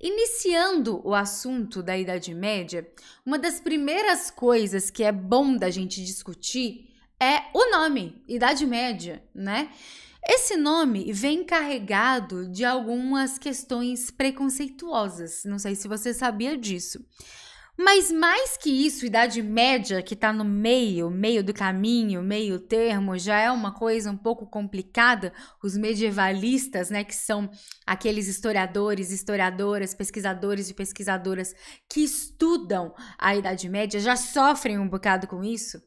Iniciando o assunto da Idade Média, uma das primeiras coisas que é bom da gente discutir é o nome, Idade Média, né? Esse nome vem carregado de algumas questões preconceituosas, não sei se você sabia disso. Mas mais que isso, idade média, que está no meio, meio do caminho, meio termo, já é uma coisa um pouco complicada. Os medievalistas, né, que são aqueles historiadores, historiadoras, pesquisadores e pesquisadoras que estudam a Idade Média, já sofrem um bocado com isso.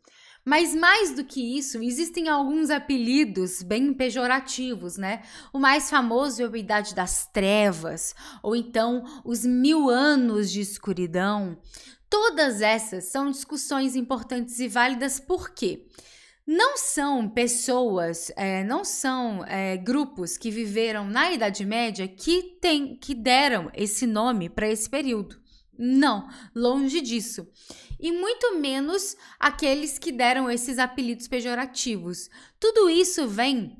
Mas mais do que isso, existem alguns apelidos bem pejorativos, né? O mais famoso é o Idade das Trevas, ou então os Mil Anos de Escuridão. Todas essas são discussões importantes e válidas porque não são pessoas, é, não são é, grupos que viveram na Idade Média que, tem, que deram esse nome para esse período. Não, longe disso. E muito menos aqueles que deram esses apelidos pejorativos. Tudo isso vem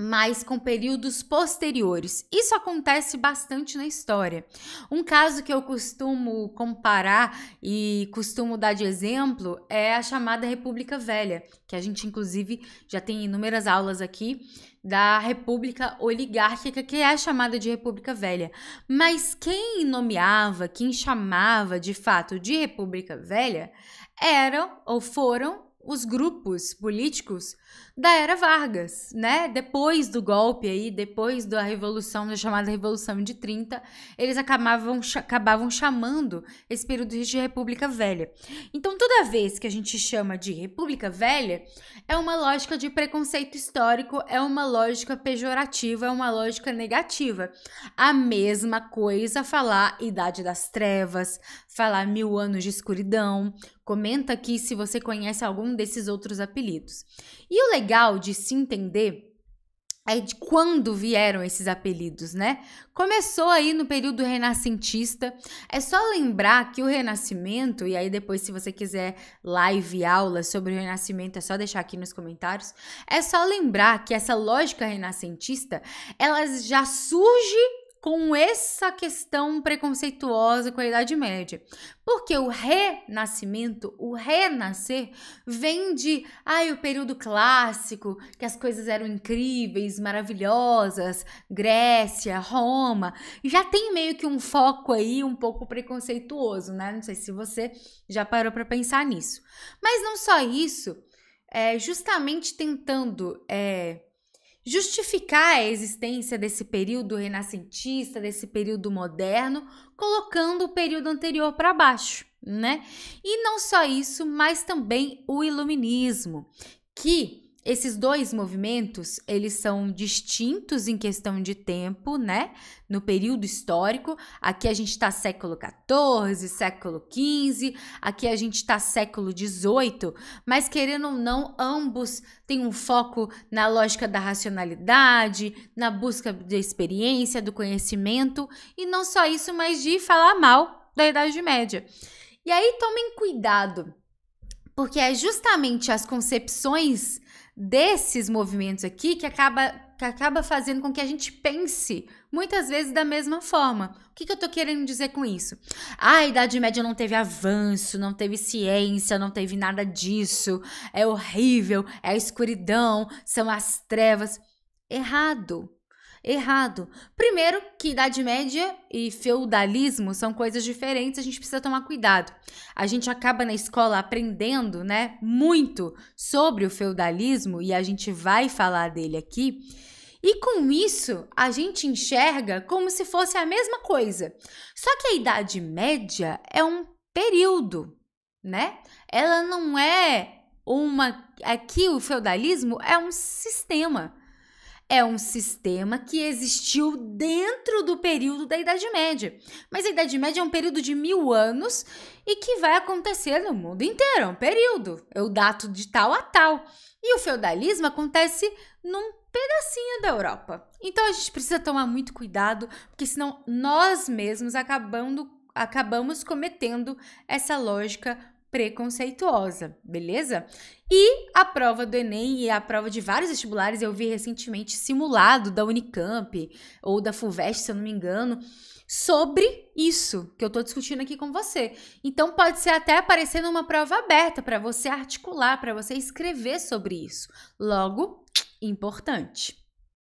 mas com períodos posteriores. Isso acontece bastante na história. Um caso que eu costumo comparar e costumo dar de exemplo é a chamada República Velha, que a gente inclusive já tem inúmeras aulas aqui da República Oligárquica, que é chamada de República Velha. Mas quem nomeava, quem chamava de fato de República Velha eram ou foram os grupos políticos da era Vargas, né? Depois do golpe aí, depois da revolução, da chamada Revolução de 30, eles acabavam, acabavam chamando esse período de República Velha. Então, toda vez que a gente chama de República Velha, é uma lógica de preconceito histórico, é uma lógica pejorativa, é uma lógica negativa. A mesma coisa falar Idade das Trevas, falar Mil Anos de Escuridão. Comenta aqui se você conhece algum desses outros apelidos. E o legal de se entender é de quando vieram esses apelidos, né? Começou aí no período renascentista. É só lembrar que o Renascimento, e aí depois, se você quiser live aula sobre o Renascimento, é só deixar aqui nos comentários. É só lembrar que essa lógica renascentista ela já surge com essa questão preconceituosa com a Idade Média. Porque o renascimento, o renascer, vem de ai, o período clássico, que as coisas eram incríveis, maravilhosas, Grécia, Roma. Já tem meio que um foco aí um pouco preconceituoso, né? Não sei se você já parou para pensar nisso. Mas não só isso, é justamente tentando. É, justificar a existência desse período renascentista, desse período moderno, colocando o período anterior para baixo, né? E não só isso, mas também o iluminismo, que esses dois movimentos, eles são distintos em questão de tempo, né? No período histórico, aqui a gente está século XIV, século XV, aqui a gente está século XVIII, mas querendo ou não, ambos têm um foco na lógica da racionalidade, na busca da experiência, do conhecimento, e não só isso, mas de falar mal da Idade Média. E aí tomem cuidado, porque é justamente as concepções desses movimentos aqui que acaba, que acaba fazendo com que a gente pense muitas vezes da mesma forma. O que, que eu tô querendo dizer com isso? Ah, a Idade Média não teve avanço, não teve ciência, não teve nada disso, é horrível, é a escuridão, são as trevas. Errado errado. Primeiro, que Idade Média e feudalismo são coisas diferentes, a gente precisa tomar cuidado. A gente acaba na escola aprendendo, né, muito sobre o feudalismo e a gente vai falar dele aqui. E com isso, a gente enxerga como se fosse a mesma coisa. Só que a Idade Média é um período, né? Ela não é uma. Aqui o feudalismo é um sistema. É um sistema que existiu dentro do período da Idade Média. Mas a Idade Média é um período de mil anos e que vai acontecer no mundo inteiro. É um período. Eu é dato de tal a tal. E o feudalismo acontece num pedacinho da Europa. Então a gente precisa tomar muito cuidado, porque senão nós mesmos acabando, acabamos cometendo essa lógica preconceituosa, beleza? E a prova do Enem e a prova de vários vestibulares eu vi recentemente simulado da Unicamp ou da FUVEST, se eu não me engano, sobre isso que eu tô discutindo aqui com você. Então pode ser até aparecendo uma prova aberta para você articular, para você escrever sobre isso. Logo, importante.